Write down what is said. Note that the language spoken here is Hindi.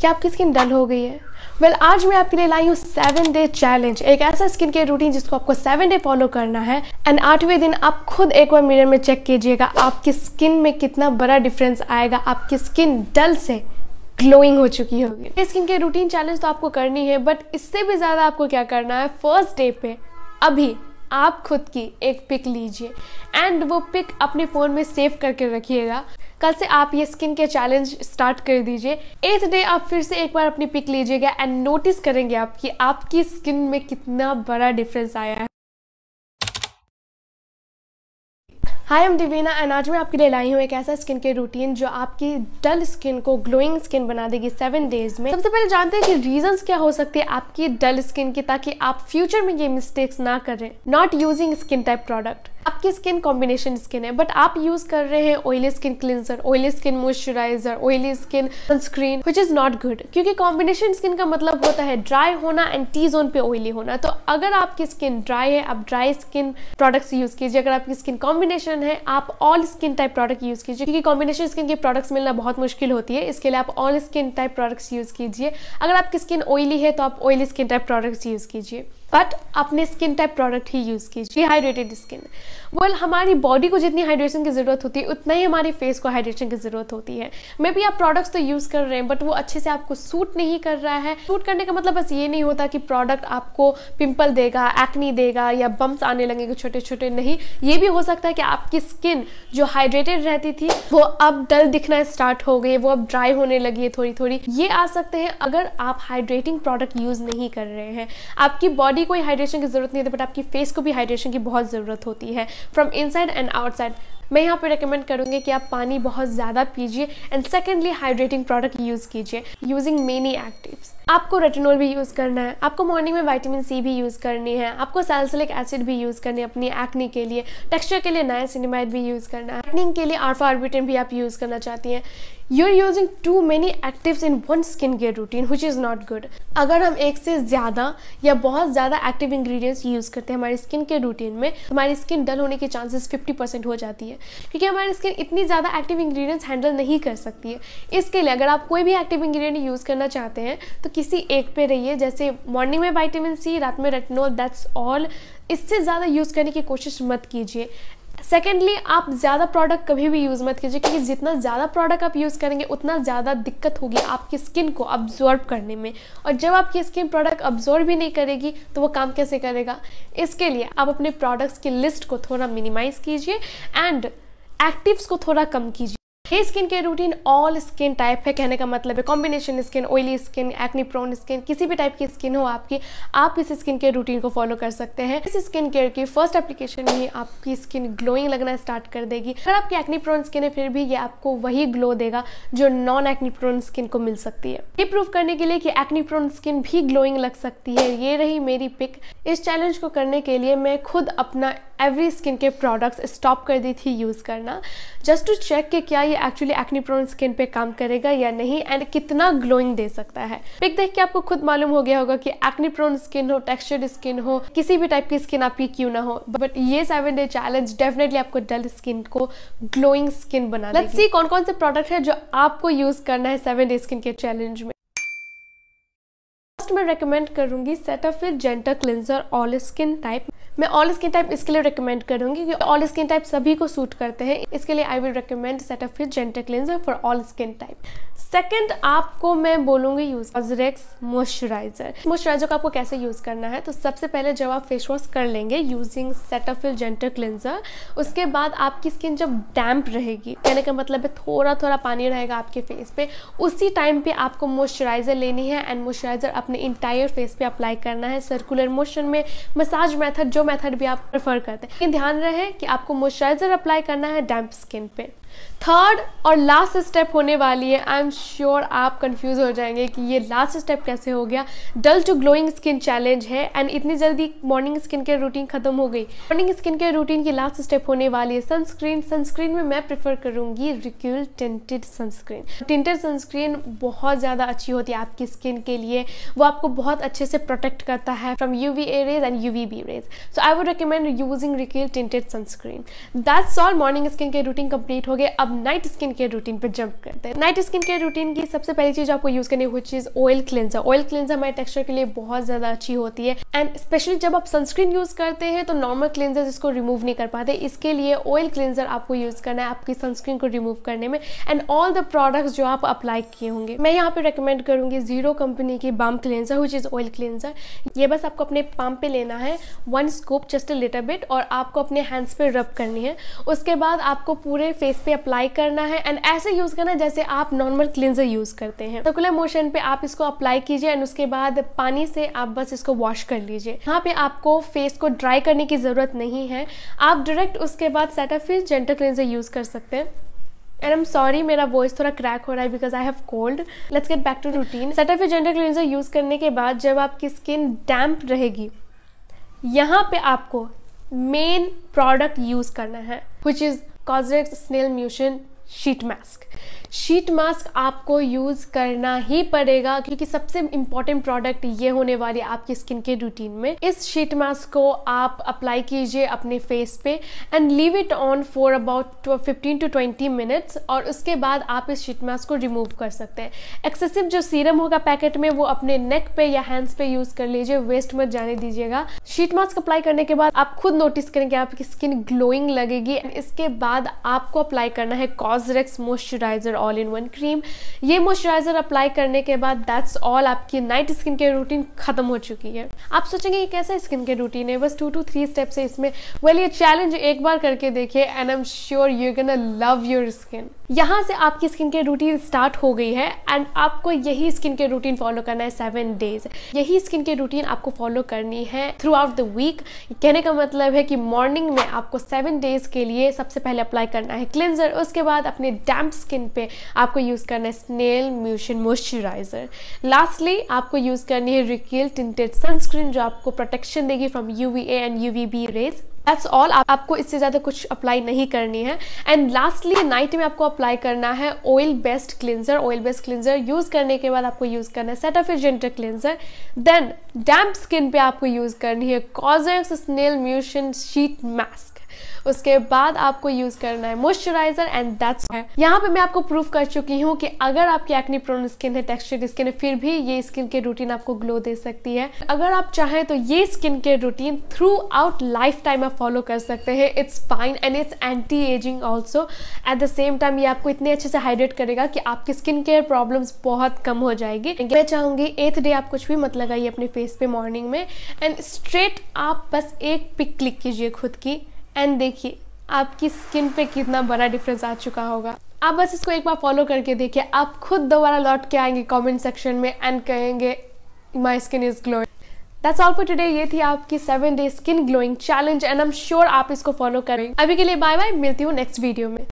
कि आपकी स्किन डल हो गई है वेल well, आज मैं आपके लिए लाई हूँ सेवन डे चैलेंज एक ऐसा स्किन केयर रूटीन जिसको आपको सेवन डे फॉलो करना है एंड आठवें दिन आप खुद एक बार मिरर में चेक कीजिएगा आपकी स्किन में कितना बड़ा डिफरेंस आएगा आपकी स्किन डल से ग्लोइंग हो चुकी होगी ये स्किन केयर रूटीन चैलेंज तो आपको करनी है बट इससे भी ज़्यादा आपको क्या करना है फर्स्ट डे पे अभी आप खुद की एक पिक लीजिए एंड वो पिक अपने फ़ोन में सेव करके रखिएगा कल से आप ये स्किन के चैलेंज स्टार्ट कर दीजिए एथ डे आप फिर से एक बार अपनी पिक लीजिएगा एंड नोटिस करेंगे आप कि आपकी स्किन में कितना बड़ा डिफरेंस आया है हाय एम दिवीना एंड आज मैं आपके लिए लाई हूँ एक ऐसा स्किन के रूटीन जो आपकी डल स्किन को ग्लोइंग स्किन बना देगी सेवन डेज में सबसे पहले जानते हैं कि रीजंस क्या हो सकते हैं आपकी डल स्किन की ताकि आप फ्यूचर में ये मिस्टेक्स ना करें not using skin type product आपकी स्किन कॉम्बिनेशन स्किन है बट आप यूज कर रहे हैं oily skin cleanser oily skin moisturiser oily skin sunscreen which is not good क्योंकि कॉम्बिनेशन स्किन का मतलब होता है ड्राई होना एंड टी जोन पे ऑयली होना तो अगर आपकी स्किन ड्राई है आप ड्राई स्किन प्रोडक्ट्स यूज कीजिए अगर आपकी स्किन कॉम्बिनेशन है आप all skin type product use कीजिए क्योंकि कॉम्बिनेशन स्किन के प्रोडक्ट्स मिलना बहुत मुश्किल होती है इसके लिए आप all skin type products use कीजिए अगर आपकी स्किन ऑयली है तो आप oily skin type products use कीजिए बट अपने स्किन टाइप प्रोडक्ट ही यूज़ कीजिए हाइड्रेटेड स्किन वेल हमारी बॉडी को जितनी हाइड्रेशन की ज़रूरत होती है उतना ही हमारे फेस को हाइड्रेशन की ज़रूरत होती है मे भी आप प्रोडक्ट्स तो यूज़ कर रहे हैं बट वो अच्छे से आपको सूट नहीं कर रहा है सूट करने का मतलब बस ये नहीं होता कि प्रोडक्ट आपको पिंपल देगा एक्नी देगा या बम्स आने लगेंगे छोटे छोटे नहीं ये भी हो सकता है कि आपकी स्किन जो हाइड्रेटेड रहती थी वो अब डल दिखना स्टार्ट हो गई वो अब ड्राई होने लगी है थोड़ी थोड़ी ये आ सकते हैं अगर आप हाइड्रेटिंग प्रोडक्ट यूज़ नहीं कर रहे हैं आपकी बॉडी बॉडी को ही हाइड्रेशन की ज़रूरत नहीं होती बट आपकी फेस को भी हाइड्रेशन की बहुत ज़रूरत होती है फ्रॉम इनसाइड एंड आउटसाइड मैं यहाँ पे रिकमेंड करूँगी कि आप पानी बहुत ज़्यादा पीजिए and secondly hydrating product use कीजिए यूजिंग मेनी एक्टिव्स आपको रेटिनोल भी यूज़ करना है आपको मॉर्निंग में वाइटामिन सी भी यूज़ करनी है आपको सैलसिलिक एसिड भी यूज़ करनी है अपनी एक्नी के लिए टेक्सचर के लिए नया सिनेमाइट भी यूज़ करना है एक्निंग के लिए आर्फा आर्बिटन भी आप यूज़ करना चाहती हैं you are using too many actives in one skin care routine which is not good अगर हम एक से ज़्यादा या बहुत ज़्यादा एक्टिव इंग्रेडिएंट्स यूज़ करते हैं हमारी स्किन के रूटीन में हमारी स्किन डल होने के चांसेस 50% हो जाती है है क्योंकि हमारी स्किन इतनी ज़्यादा एक्टिव इंग्रेडिएंट्स हैंडल नहीं कर सकती है इसके लिए अगर आप कोई भी एक्टिव इंग्रेडिएंट यूज़ करना चाहते हैं तो किसी एक पे रहिए जैसे मॉर्निंग में वाइटामिन सी रात में रेटनोल दैट्स ऑल इससे ज़्यादा यूज़ करने की कोशिश मत कीजिए सेकेंडली आप ज़्यादा प्रोडक्ट कभी भी यूज़ मत कीजिए क्योंकि जितना ज़्यादा प्रोडक्ट आप यूज़ करेंगे उतना ज़्यादा दिक्कत होगी आपकी स्किन को अब्जॉर्ब करने में और जब आपकी स्किन प्रोडक्ट अब्जॉर्ब भी नहीं करेगी तो वो काम कैसे करेगा इसके लिए आप अपने प्रोडक्ट्स की लिस्ट को थोड़ा मिनिमाइज़ कीजिए एंड एक्टिव्स को थोड़ा कम कीजिए ये स्किन के रूटीन ऑल स्किन टाइप है कहने का मतलब है combination skin oily skin acne prone skin किसी भी टाइप की स्किन हो आपकी आप इस स्किन केयर रूटीन को फॉलो कर सकते हैं इस स्किन केयर की फर्स्ट एप्लीकेशन में ही आपकी स्किन ग्लोइंग लगना स्टार्ट कर देगी अगर आपकी एक्नी प्रोन स्किन है फिर भी ये आपको वही ग्लो देगा जो नॉन एक्नी प्रोन स्किन को मिल सकती है ये प्रूव करने के लिए कि एक्नी प्रोन स्किन भी ग्लोइंग लग सकती है ये रही मेरी पिक इस चैलेंज को करने के लिए मैं खुद अपना एवरी स्किन के प्रोडक्ट्स स्टॉप कर दी थी यूज़ करना जस्ट टू चेक कि क्या ये एक्चुअली एक्नी प्रोन स्किन पे काम करेगा या नहीं एंड कितना ग्लोइंग दे सकता है पिक देख के आपको खुद मालूम हो गया होगा कि एक्नी प्रोन स्किन हो टेक्सचर्ड स्किन हो किसी भी टाइप की स्किन आपकी क्यों ना हो बट ये सेवन डे चैलेंज डेफिनेटली आपको डल स्किन को ग्लोइंग स्किन बना लेट्स सी कौन कौन से प्रोडक्ट है जो आपको यूज करना है सेवन डे स्किन के चैलेंज में फर्स्ट मैं रेकमेंड करूंगी Cetaphil gentle cleanser all skin type मैं ऑल स्किन टाइप इसके लिए रिकमेंड करूँगी क्योंकि ऑल स्किन टाइप सभी को सूट करते हैं इसके लिए I will recommend Cetaphil gentle cleanser for all skin type second आपको मैं बोलूंगी यूज़ ऑजरेक्स मॉइस्चराइजर मॉइस्चराइजर को आपको कैसे यूज़ करना है तो सबसे पहले जब आप फेस वॉश कर लेंगे यूजिंग सेटाफिल जेंटर क्लिनजर उसके बाद आपकी स्किन जब डैम्प रहेगी कहने का मतलब है थोड़ा थोड़ा पानी रहेगा आपके फेस पे उसी टाइम पे आपको मॉइस्चराइजर लेनी है एंड मॉइस्चराइजर अपने इंटायर फेस पे अप्लाई करना है सर्कुलर मोशन में मसाज मेथड जो मेथड भी आप प्रेफर करते हैं लेकिन ध्यान रहे कि आपको मॉइस्चराइजर अप्लाई करना है डैम्प स्किन पे थर्ड और लास्ट स्टेप होने वाली है आई एम श्योर आप कंफ्यूज हो जाएंगे कि ये लास्ट स्टेप कैसे हो गया dull to glowing skin challenge है एंड इतनी जल्दी मॉर्निंग स्किन केयर रूटीन खत्म हो गई मॉर्निंग स्किन केयर रूटीन की लास्ट स्टेप होने वाली है सनस्क्रीन सनस्क्रीन में मैं प्रेफर करूंगी Re'equil tinted sunscreen tinted sunscreen बहुत ज़्यादा अच्छी होती है आपकी स्किन के लिए वो आपको बहुत अच्छे से प्रोटेक्ट करता है from U V A rays and U V B rays so I would recommend using Re'equil tinted sunscreen that's all morning skin care routine complete हो गए अब नाइट स्किन केयर रूटीन पर जंप करते हैं नाइट स्किन केयर रूटीन की सबसे पहली चीज आपको यूज करनी हुई चीज ऑयल क्लेंजर ऑयल क्लेंजर हमारे टेक्सचर के लिए बहुत ज्यादा अच्छी होती है एंड स्पेशली जब आप सनस्क्रीन यूज करते हैं तो नॉर्मल क्लेंजर इसको रिमूव नहीं कर पाते इसके लिए ऑयल क्लेंजर आपको यूज करना है आपकी सनस्क्रीन को रिमूव करने में एंड ऑल द प्रोडक्ट्स जो आप अप्लाई किए होंगे मैं यहाँ पे रिकमेंड करूंगी जीरो कंपनी की बाम क्लेंजर हुई चीज ऑयल क्लेंजर ये बस आपको अपने पाम पे लेना है one scoop just little bit और आपको अपने हैंड्स पे रब करनी है उसके बाद आपको पूरे फेस पे अप्लाई करना है एंड ऐसे यूज करना है जैसे आप नॉर्मल क्लिनजर यूज करते हैं सर्कुलर मोशन पे आप इसको अप्लाई कीजिए एंड उसके बाद पानी से आप बस इसको वॉश कर लीजिए यहाँ पे आपको फेस को ड्राई करने की जरूरत नहीं है आप डायरेक्ट उसके बाद सेटाफिल जेंटल क्लिनजर यूज कर सकते हैं एंड एम सॉरी मेरा वॉइस थोड़ा क्रैक हो रहा है because I have cold let's get back to routine Cetaphil gentle cleanser use करने के बाद जब आपकी स्किन डैम्प रहेगी यहाँ पे आपको मेन प्रोडक्ट यूज करना है which is causerix snail mucin sheet mask sheet mask आपको यूज़ करना ही पड़ेगा क्योंकि सबसे इंपॉर्टेंट प्रोडक्ट ये होने वाली है आपकी स्किन के रूटीन में इस शीट मास्क को आप अप्लाई कीजिए अपने फेस पे and leave it on for about fifteen to twenty minutes और उसके बाद आप इस शीट मास्क को रिमूव कर सकते हैं एक्सेसिव जो सीरम होगा पैकेट में वो अपने नेक पे या हैंड्स पे यूज़ कर लीजिए वेस्ट मत जाने दीजिएगा शीट मास्क अप्लाई करने के बाद आप खुद नोटिस करेंगे आपकी स्किन ग्लोइंग लगेगी इसके बाद आपको अप्लाई करना है COSRX moisturiser all in one cream ये मॉइस्चराइज़र अप्लाई करने के बाद दैट्स ऑल आपकी नाइट स्किन केयर रूटीन ख़त्म हो चुकी है आप सोचेंगे ये कैसा स्किन केयर रूटीन है बस टू टू थ्री स्टेप्स है इसमें वेल ये चैलेंज एक बार करके देखिए and I am sure you can love your skin यहाँ से आपकी स्किन केयर रूटीन स्टार्ट हो गई है एंड आपको यही स्किन केयर रूटीन फॉलो करना है सेवन डेज यही स्किन केयर रूटीन आपको फॉलो करनी है थ्रू आउट द वीक कहने का मतलब है कि मॉर्निंग में आपको सेवन डेज के लिए सबसे पहले अप्लाई करना है क्लिनजर उसके बाद अपने डैम्प स्किन पे आपको यूज़ करना है स्नेल म्यूशन मॉइस्चराइजर लास्टली आपको यूज़ करनी है रिकील टिंटेड सनस्क्रीन जो आपको प्रोटेक्शन देगी from U and U rays that's all आप, आपको इससे ज़्यादा कुछ अप्लाई नहीं करनी है एंड लास्टली नाइट में आपको अप्लाई करना है oil based cleanser oil based cleanser use करने के बाद आपको यूज़ करना है Cetaphil gentle cleanser then damp skin पे आपको यूज़ करनी है COSRX snail mucin sheet mask उसके बाद आपको यूज करना है मॉइस्चराइजर एंड दैट्स है यहाँ पे मैं आपको प्रूफ कर चुकी हूँ कि अगर आपकी एक्नी प्रोन स्किन है टेक्सचर स्किन है फिर भी ये स्किन के रूटीन आपको ग्लो दे सकती है अगर आप चाहें तो ये स्किन के routine throughout lifetime आप फॉलो कर सकते हैं it's fine and it's anti ageing also at the same time ये आपको इतने अच्छे से हाइड्रेट करेगा कि आपकी स्किन केयर प्रॉब्लम बहुत कम हो जाएगी मैं चाहूंगी एथ डे आप कुछ भी मत लगाइए अपने फेस पे मॉर्निंग में एंड स्ट्रेट आप बस एक पिक क्लिक कीजिए खुद की एंड देखिए आपकी स्किन पे कितना बड़ा डिफरेंस आ चुका होगा आप बस इसको एक बार फॉलो करके देखिए आप खुद दोबारा लौट के आएंगे कमेंट सेक्शन में एंड कहेंगे my skin is glowing that's all for today ये थी आपकी seven day skin glowing challenge and I am sure आप इसको फॉलो करेंगे अभी के लिए बाय बाय मिलती हूँ नेक्स्ट वीडियो में